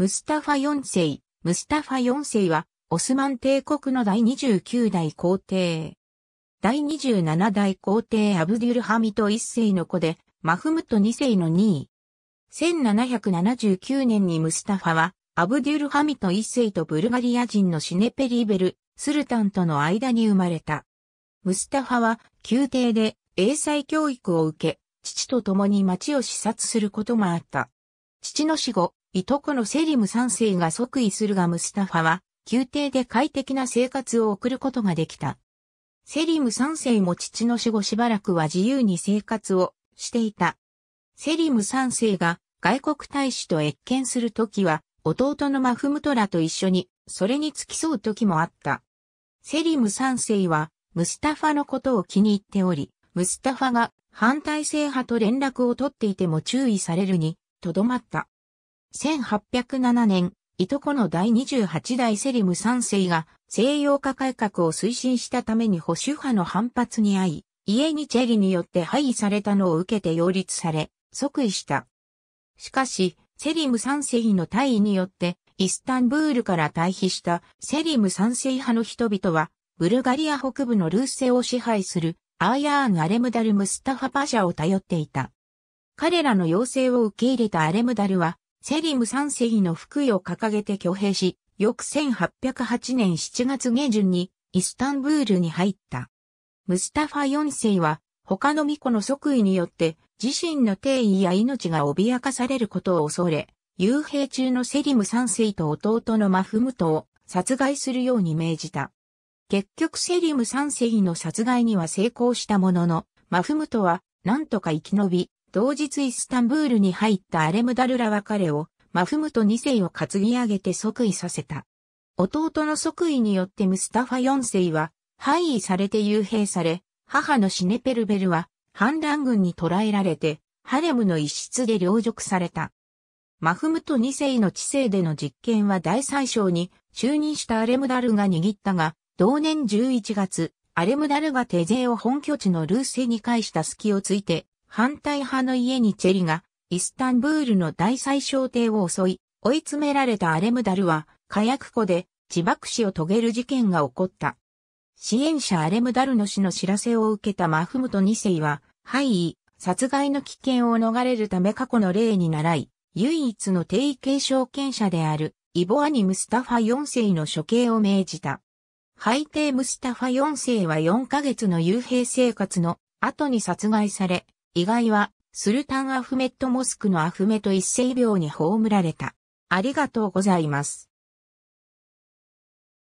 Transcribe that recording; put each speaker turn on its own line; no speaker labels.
ムスタファ4世、ムスタファ4世は、オスマン帝国の第29代皇帝。第27代皇帝アブデュルハミト1世の子で、マフムト2世の2位。1779年にムスタファは、アブデュルハミト1世とブルガリア人のシネペリーベル、スルタンとの間に生まれた。ムスタファは、宮廷で英才教育を受け、父と共に町を視察することもあった。父の死後、いとこのセリム3世が即位するがムスタファは、宮廷で快適な生活を送ることができた。セリム3世も父の死後しばらくは自由に生活をしていた。セリム3世が外国大使と越見するときは、弟のマフムトラと一緒に、それに付き添うときもあった。セリム3世は、ムスタファのことを気に入っており、ムスタファが反体制派と連絡を取っていても注意されるに、とどまった。1807年、いとこの第28代セリム3世が西洋化改革を推進したために保守派の反発に遭い、家にチェリによって廃位されたのを受けて擁立され、即位した。しかし、セリム3世の退位によって、イスタンブールから退避したセリム3世派の人々は、ブルガリア北部のルーセを支配するアーヤーン・アレムダル・ムスタファパシャを頼っていた。彼らの要請を受け入れたアレムダルは、セリム三世の福井を掲げて挙兵し、翌1808年7月下旬にイスタンブールに入った。ムスタファ四世は他の巫女の即位によって自身の定位や命が脅かされることを恐れ、幽閉中のセリム三世と弟のマフムトを殺害するように命じた。結局セリム三世の殺害には成功したものの、マフムトはなんとか生き延び、同日イスタンブールに入ったアレムダルラは彼をマフムト2世を担ぎ上げて即位させた。弟の即位によってムスタファ4世は廃位されて幽閉され、母のシネペルベルは反乱軍に捕らえられてハレムの一室で領辱された。マフムト2世の知性での実権は大宰相に就任したアレムダルが握ったが、同年11月、アレムダルが手勢を本拠地のルーセに返した隙をついて、反対派の家にチェリが、イスタンブールの大最小帝を襲い、追い詰められたアレムダルは、火薬庫で自爆死を遂げる事件が起こった。支援者アレムダルの死の知らせを受けたマフムト2世は、敗位、殺害の危険を逃れるため過去の例に習い、唯一の定位継承権者である、イボアニ・ムスタファ4世の処刑を命じた。敗帝ムスタファ4世は4ヶ月の幽閉生活の後に殺害され、意外は、スルタンアフメットモスクのアフメト一世病に葬られた。ありがとうございます。